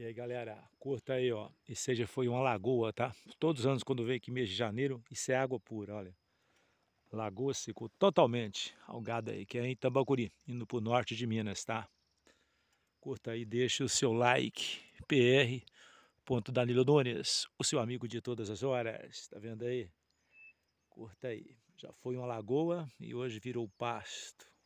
E aí, galera, curta aí, ó. E seja foi uma lagoa, tá? Todos os anos quando vem aqui mês de janeiro, isso é água pura, olha. Lagoa secou totalmente algada aí, que é em Tambacuri, indo pro norte de Minas, tá? Curta aí, deixa o seu like, PR. Ponto Danilo Nunes, o seu amigo de todas as horas, tá vendo aí? Curta aí. Já foi uma lagoa e hoje virou pasto.